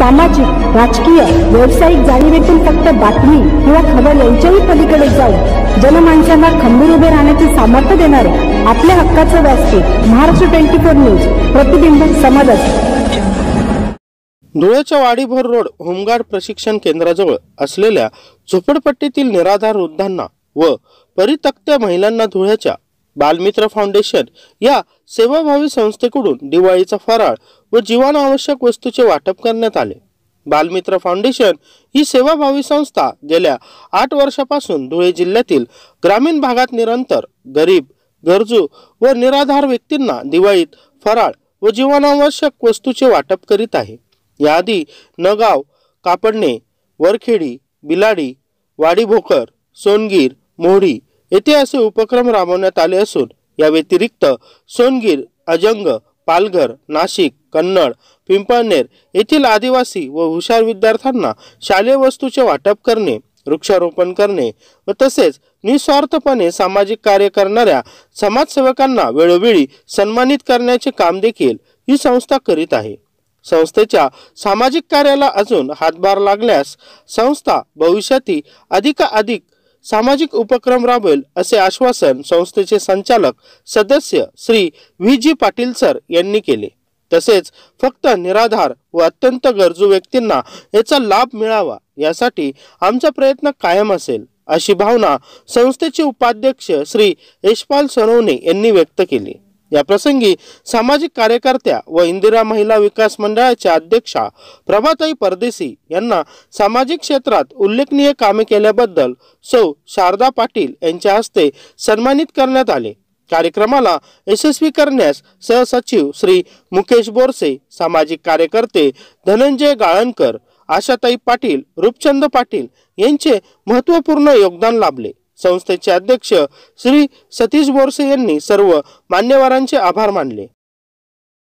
सामाजिक राजकीय व्यावसायिक जाणीवेतून फक्त बातमी किंवा खबर यांच्याही पलीकडे जाऊन जनमानसांना खंबीर उभे राहण्याचे सामर्थ्य देणारे आपल्या हक्काचं व्यासपीठ महाराष्ट्र ट्वेंटी फोर न्यूज प्रतिबिंब समाजात धुळ्याच्या वाडीभर रोड होमगार्ड प्रशिक्षण केंद्राजवळ असलेल्या झोपडपट्टीतील निराधार वृद्धांना व परितक्त्या महिलांना धुळ्याच्या बालमित्र फाउंडेशन या सेवाभावी संस्थेकडून दिवाळीचा फराळ व जीवनावश्यक वस्तूचे वाटप करण्यात आले बालमित्र फाउंडेशन ही सेवाभावी संस्था गेल्या आठ वर्षापासून धुळे जिल्ह्यातील ग्रामीण भागात निरंतर गरीब गरजू व निराधार व्यक्तींना दिवाळीत फराळ व जीवनावश्यक वस्तूचे वाटप करीत आहे याआधी नगाव कापडणे वरखेडी बिलाडी वाडीभोकर सोनगीर मोहडी येथे असे उपक्रम राबवण्यात आले असून या व्यतिरिक्त सोनगीर अजंग पालघर नाशिक कन्नड पिंपळनेर येथील आदिवासी व हुशार विद्यार्थ्यांना शालेय वस्तूचे वाटप करणे वृक्षारोपण करणे व तसेच निस्वार्थपणे सामाजिक कार्य करणाऱ्या समाजसेवकांना वेळोवेळी सन्मानित करण्याचे काम देखील ही संस्था करीत आहे संस्थेच्या सामाजिक कार्याला अजून हातभार लागल्यास संस्था भविष्यातील अधिकाधिक सामाजिक उपक्रम राबवेल असे आश्वासन संस्थेचे संचालक सदस्य Shri V G Patil sir यांनी केले तसेच फक्त निराधार व अत्यंत गरजू व्यक्तींना याचा लाभ मिळावा यासाठी आमचा प्रयत्न कायम असेल अशी भावना संस्थेचे उपाध्यक्ष श्री यशपाल सरवणे यांनी व्यक्त केली याप्रसंगी सामाजिक कार्यकर्त्या व इंदिरा महिला विकास मंडळाच्या अध्यक्षा प्रभाताई परदेशी यांना सामाजिक क्षेत्रात उल्लेखनीय कामे केल्याबद्दल सौ शारदा पाटील यांच्या हस्ते सन्मानित करण्यात आले कार्यक्रमाला यशस्वी करण्यास सहसचिव श्री मुकेश बोरसे सामाजिक कार्यकर्ते धनंजय गाळणकर आशाताई पाटील रूपचंद पाटील यांचे महत्त्वपूर्ण योगदान लाभले संस्थेचे अध्यक्ष श्री सतीश बोरसे यांनी सर्व मान्यवरांचे आभार मानले